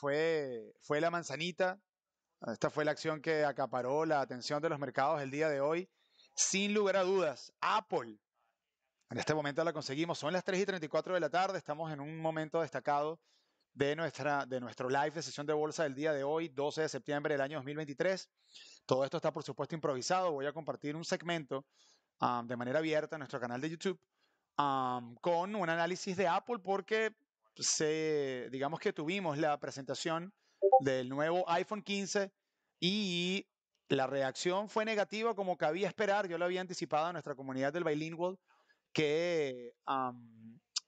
fue, fue la manzanita. Esta fue la acción que acaparó la atención de los mercados el día de hoy. Sin lugar a dudas, Apple. En este momento la conseguimos. Son las 3 y 34 de la tarde. Estamos en un momento destacado de, nuestra, de nuestro live de sesión de bolsa del día de hoy, 12 de septiembre del año 2023. Todo esto está, por supuesto, improvisado. Voy a compartir un segmento ah, de manera abierta en nuestro canal de YouTube ah, con un análisis de Apple porque se, digamos que tuvimos la presentación del nuevo iPhone 15 y la reacción fue negativa como cabía esperar. Yo lo había anticipado a nuestra comunidad del bilingual, que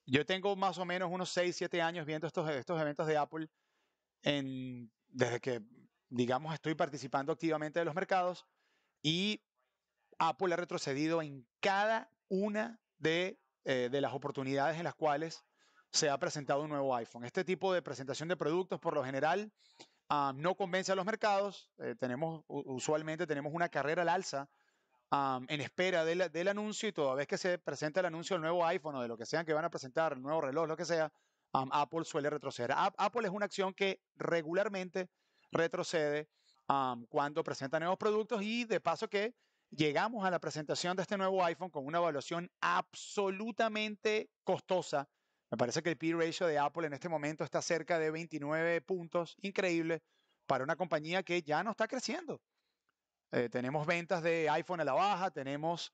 yo tengo más o menos unos 6, 7 años viendo estos, estos eventos de Apple desde que, digamos, estoy participando activamente de los mercados y Apple ha retrocedido en cada una de, eh, de las oportunidades en las cuales se ha presentado un nuevo iPhone. Este tipo de presentación de productos, por lo general, ah, no convence a los mercados. Eh, tenemos, usualmente tenemos una carrera al alza en espera del anuncio y toda vez que se presenta el anuncio del nuevo iPhone o de lo que sean que van a presentar, el nuevo reloj, lo que sea, Apple suele retroceder. Apple es una acción que regularmente retrocede cuando presenta nuevos productos y de paso que llegamos a la presentación de este nuevo iPhone con una evaluación absolutamente costosa me parece que el P ratio de Apple en este momento está cerca de 29 puntos, increíble, para una compañía que ya no está creciendo. Eh, tenemos ventas de iPhone a la baja, tenemos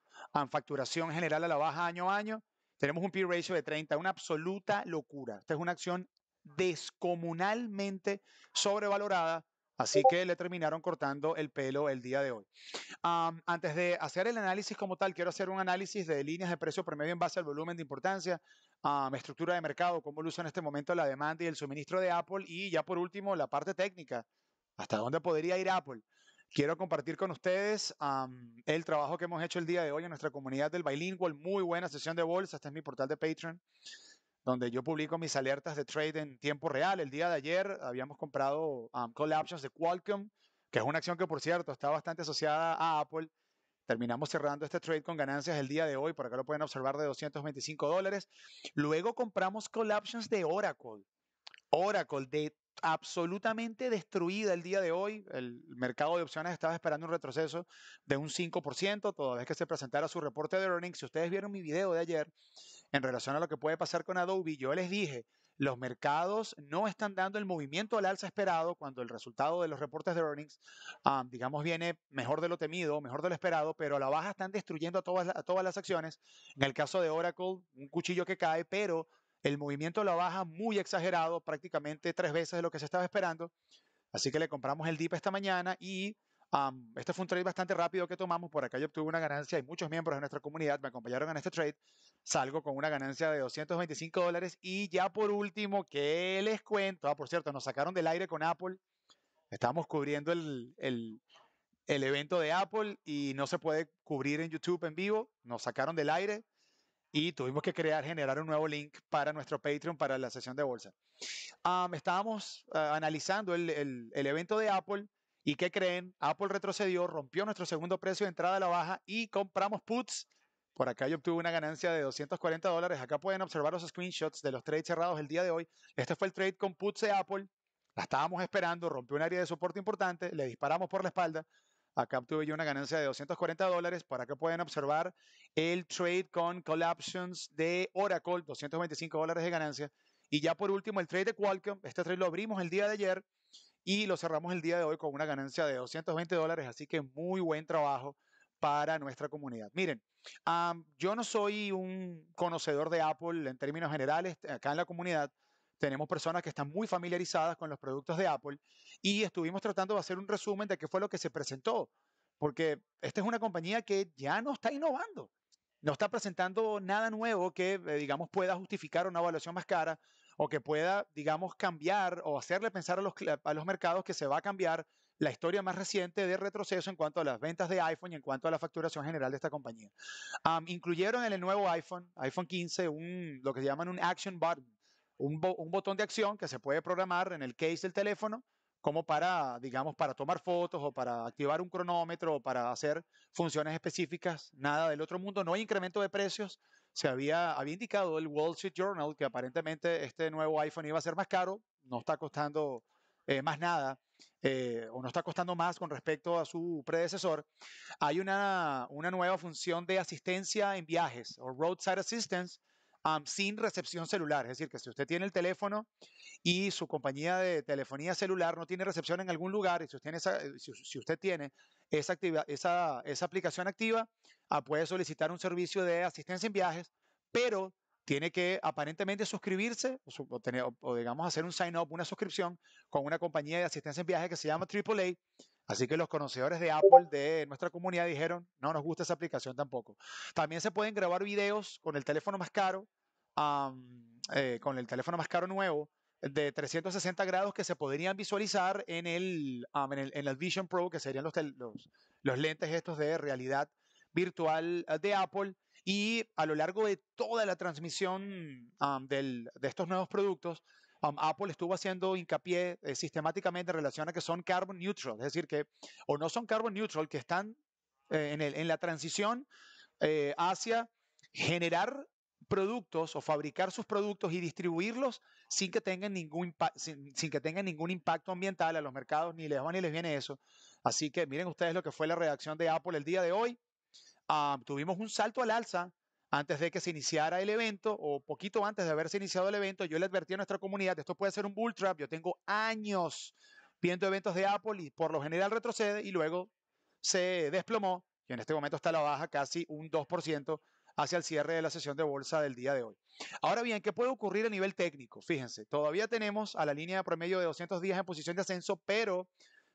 facturación general a la baja año a año, tenemos un P ratio de 30, una absoluta locura. Esta es una acción descomunalmente sobrevalorada. Así que le terminaron cortando el pelo el día de hoy. antes de hacer el análisis como tal, quiero hacer un análisis de líneas de precio promedio en base al volumen de importancia estructura de mercado, cómo luce en este momento la demanda y el suministro de Apple y ya por último la parte técnica, hasta dónde podría ir Apple. Quiero compartir con ustedes el trabajo que hemos hecho el día de hoy en nuestra comunidad del Bilingual. Muy buena sesión de bolsa. Este es mi portal de Patreon, donde yo publico mis alertas de trade en tiempo real. El día de ayer habíamos comprado call de Qualcomm, que es una acción que, por cierto, está bastante asociada a Apple. Terminamos cerrando este trade con ganancias el día de hoy, por acá lo pueden observar de 225 dólares. Luego compramos call de Oracle. Oracle de absolutamente destruida el día de hoy. El mercado de opciones estaba esperando un retroceso de un 5%, toda vez que se presentara su reporte de earnings. Si ustedes vieron mi video de ayer en relación a lo que puede pasar con Adobe, yo les dije, los mercados no están dando el movimiento al alza esperado cuando el resultado de los reportes de earnings, digamos, viene mejor de lo temido, mejor de lo esperado, pero a la baja están destruyendo todas, a todas las acciones. En el caso de Oracle, un cuchillo que cae, pero el movimiento a la baja muy exagerado, prácticamente tres veces de lo que se estaba esperando. Así que le compramos el DIP esta mañana y este fue un trade bastante rápido que tomamos, por acá yo obtuve una ganancia y muchos miembros de nuestra comunidad me acompañaron en este trade. Salgo con una ganancia de 225 dólares y ya por último, ¿qué les cuento? Ah, por cierto, nos sacaron del aire con Apple. Estábamos cubriendo el, el, el evento de Apple y no se puede cubrir en YouTube en vivo. Nos sacaron del aire y tuvimos que crear, generar un nuevo link para nuestro Patreon para la sesión de bolsa. estábamos eh, analizando el, el, el, evento de Apple ¿Y qué creen? Apple retrocedió, rompió nuestro segundo precio de entrada a la baja y compramos puts. Por acá yo obtuve una ganancia de 240 dólares. Acá pueden observar los screenshots de los trades cerrados el día de hoy. Este fue el trade con puts de Apple. La estábamos esperando, rompió un área de soporte importante, le disparamos por la espalda. Acá obtuve yo una ganancia de 240 dólares. Por acá pueden observar el trade con call de Oracle, 225 dólares de ganancia. Y ya por último, el trade de Qualcomm. Este trade lo abrimos el día de ayer y lo cerramos el día de hoy con una ganancia de 220 dólares, así que muy buen trabajo para nuestra comunidad. Miren, yo no soy un conocedor de Apple en términos generales, eh, acá en la comunidad tenemos personas que están muy familiarizadas con los productos de Apple y estuvimos tratando de hacer un resumen de qué fue lo que se presentó, porque esta es una compañía que ya no está innovando no está presentando nada nuevo que, eh, digamos, pueda justificar una evaluación más cara o que pueda, digamos, cambiar o hacerle pensar a los, mercados que se va a cambiar la historia más reciente de retroceso en cuanto a las ventas de iPhone y en cuanto a la facturación general de esta compañía. incluyeron en el nuevo iPhone, iPhone 15, un, lo que llaman un action button, un botón de acción que se puede programar en el case del teléfono como para, digamos, para tomar fotos o para activar un cronómetro o para hacer funciones específicas, nada del otro mundo, no hay incremento de precios. Se había, había indicado el Wall Street Journal que aparentemente este nuevo iPhone iba a ser más caro, no está costando eh, más nada. Eh, o no está costando más con respecto a su predecesor, hay una, una nueva función de asistencia en viajes o roadside assistance sin recepción celular. Es decir, que si usted tiene el teléfono y su compañía de telefonía celular no tiene recepción en algún lugar, y si usted tiene esa, eh, si, usted tiene esa, activa, esa, aplicación activa, ah, puede solicitar un servicio de asistencia en viajes, pero tiene que aparentemente suscribirse o, o digamos hacer un sign-up, una suscripción con una compañía de asistencia en viajes que se llama AAA. Así que los conocedores de Apple de nuestra comunidad dijeron, no nos gusta esa aplicación tampoco. También se pueden grabar videos con el teléfono más caro eh, con el teléfono más caro nuevo de 360 grados que se podrían visualizar en el, en el, Vision Pro, que serían los, los, lentes estos de realidad virtual eh, de Apple. Y a lo largo de toda la transmisión del, de estos nuevos productos, Apple estuvo haciendo hincapié eh, sistemáticamente en relación a que son carbon neutral, es decir, que o no son carbon neutral, que están en, el, en, la transición hacia generar productos o fabricar sus productos y distribuirlos sin que tengan ningún, sin, que tengan ningún impacto ambiental a los mercados, ni les va ni les viene eso. Así que miren ustedes lo que fue la reacción de Apple el día de hoy. Ah, tuvimos un salto al alza antes de que se iniciara el evento o poquito antes de haberse iniciado el evento. Yo le advertí a nuestra comunidad, esto puede ser un bull trap. Yo tengo años viendo eventos de Apple y por lo general retrocede y luego se desplomó y en este momento está a la baja casi un 2% hacia el cierre de la sesión de bolsa del día de hoy. Ahora bien, ¿qué puede ocurrir a nivel técnico? Fíjense, todavía tenemos a la línea de promedio de 200 días en posición de ascenso, pero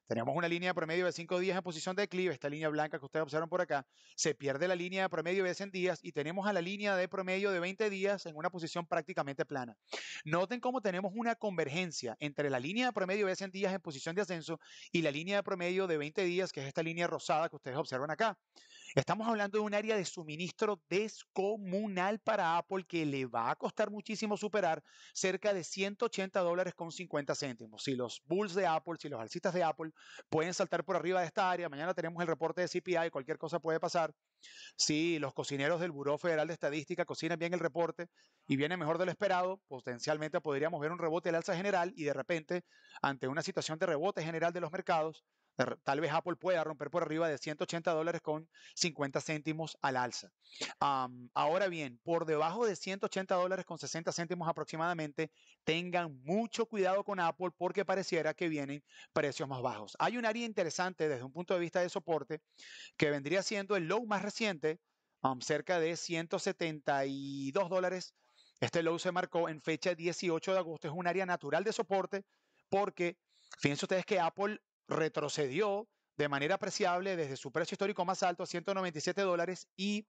tenemos una línea de promedio de 5 días en posición de declive, esta línea blanca que ustedes observan por acá, se pierde la línea de promedio de 100 días y tenemos a la línea de promedio de 20 días en una posición prácticamente plana. Noten cómo tenemos una convergencia entre la línea de promedio de 100 días en posición de ascenso y la línea de promedio de 20 días, que es esta línea rosada que ustedes observan acá. Estamos hablando de un área de suministro descomunal para Apple que le va a costar muchísimo superar cerca de 180 dólares con 50 céntimos. Si los bulls de Apple, si los alcistas de Apple pueden saltar por arriba de esta área, mañana tenemos el reporte de CPI, cualquier cosa puede pasar. Si los cocineros del Buró Federal de Estadística cocinan bien el reporte y viene mejor de lo esperado, potencialmente podríamos ver un rebote del alza general y de repente, ante una situación de rebote general de los mercados, Tal vez Apple pueda romper por arriba de 180 dólares con 50 céntimos al alza. ahora bien, por debajo de 180 dólares con 60 céntimos aproximadamente, tengan mucho cuidado con Apple porque pareciera que vienen precios más bajos. Hay un área interesante desde un punto de vista de soporte que vendría siendo el low más reciente, cerca de 172 dólares. Este low se marcó en fecha 18 de agosto. Es un área natural de soporte porque fíjense ustedes que Apple retrocedió de manera apreciable desde su precio histórico más alto a 197 dólares y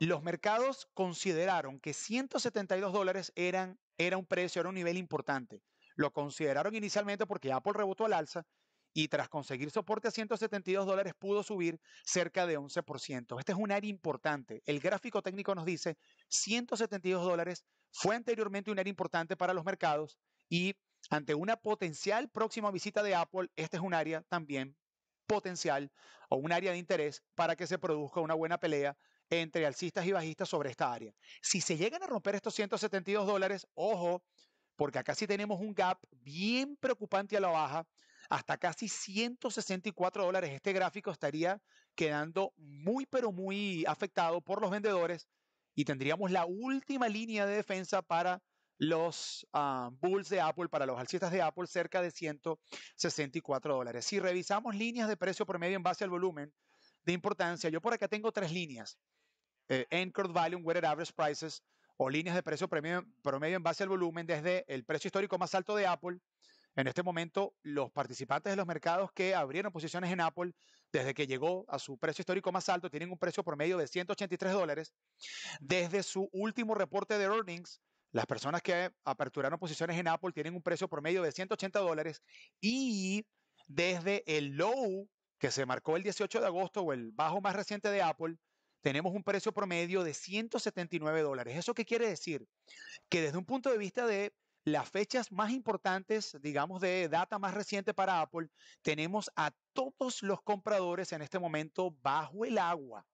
los mercados consideraron que 172 dólares eran, era un precio, era un nivel importante. Lo consideraron inicialmente porque Apple rebotó al alza y tras conseguir soporte a 172 dólares pudo subir cerca de 11%. Este es un área importante. El gráfico técnico nos dice 172 dólares fue anteriormente un área importante para los mercados y ante una potencial próxima visita de Apple, este es un área también potencial o un área de interés para que se produzca una buena pelea entre alcistas y bajistas sobre esta área. Si se llegan a romper estos 172 dólares, ojo, porque acá sí tenemos un gap bien preocupante a la baja, hasta casi 164 dólares. Este gráfico estaría quedando muy, pero muy afectado por los vendedores y tendríamos la última línea de defensa para los ah, bulls de Apple, para los alcistas de Apple, cerca de 164 dólares. Si revisamos líneas de precio promedio en base al volumen de importancia, yo por acá tengo tres líneas. Eh, Anchored Volume, Weighted Average Prices, o líneas de precio promedio, promedio en base al volumen desde el precio histórico más alto de Apple, en este momento, los participantes de los mercados que abrieron posiciones en Apple desde que llegó a su precio histórico más alto tienen un precio promedio de 183 dólares. Desde su último reporte de earnings, las personas que aperturaron posiciones en Apple tienen un precio promedio de 180 dólares y desde el low que se marcó el 18 de agosto o el bajo más reciente de Apple, tenemos un precio promedio de 179 dólares. ¿Eso qué quiere decir? Que desde un punto de vista de las fechas más importantes, digamos, de data más reciente para Apple, tenemos a todos los compradores en este momento bajo el agua.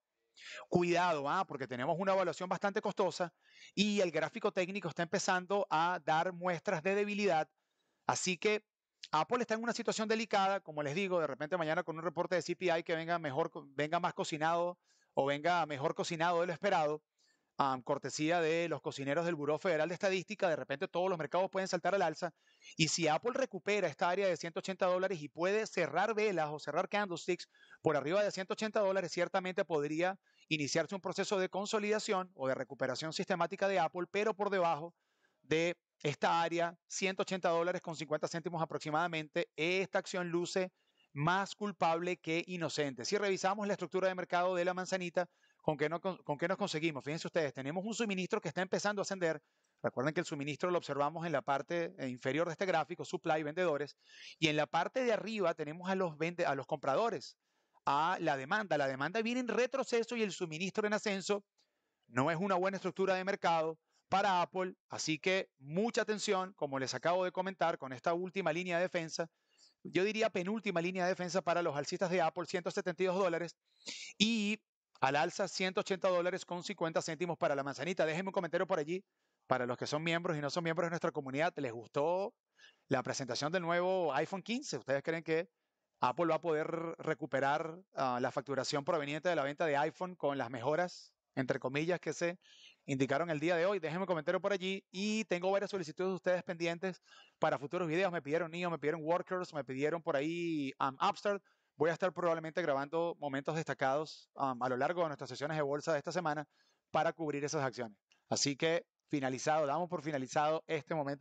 Cuidado, ¿ah? porque tenemos una evaluación bastante costosa y el gráfico técnico está empezando a dar muestras de debilidad. Así que Apple está en una situación delicada, como les digo, de repente mañana con un reporte de CPI que venga mejor, venga más cocinado o venga mejor cocinado de lo esperado, cortesía de los cocineros del Buró Federal de Estadística, de repente todos los mercados pueden saltar al alza. Y si Apple recupera esta área de 180 dólares y puede cerrar velas o cerrar candlesticks por arriba de 180 dólares, ciertamente podría iniciarse un proceso de consolidación o de recuperación sistemática de Apple, pero por debajo de esta área, 180 dólares con 50 céntimos aproximadamente, esta acción luce más culpable que inocente. Si revisamos la estructura de mercado de la manzanita, con qué, nos conseguimos. Fíjense ustedes, tenemos un suministro que está empezando a ascender. Recuerden que el suministro lo observamos en la parte eh, inferior de este gráfico, supply, vendedores. Y en la parte de arriba tenemos a los, vende, a los compradores, a la demanda. La demanda viene en retroceso y el suministro en ascenso. No es una buena estructura de mercado para Apple. Así que mucha atención, como les acabo de comentar, con esta última línea de defensa. Yo diría penúltima línea de defensa para los alcistas de Apple, 172 dólares. Y al alza 180 dólares con 50 céntimos para la manzanita. Déjenme un comentario por allí para los que son miembros y no son miembros de nuestra comunidad. ¿Les gustó la presentación del nuevo iPhone 15? ¿Ustedes creen que Apple va a poder recuperar ah, la facturación proveniente de la venta de iPhone con las mejoras, entre comillas, que se indicaron el día de hoy? Déjenme un comentario por allí y tengo varias solicitudes de ustedes pendientes para futuros videos. Me pidieron NIO, me pidieron Workers, me pidieron por ahí um, voy a estar probablemente grabando momentos destacados um, a lo largo de nuestras sesiones de bolsa de esta semana para cubrir esas acciones. Así que finalizado, damos por finalizado este momento.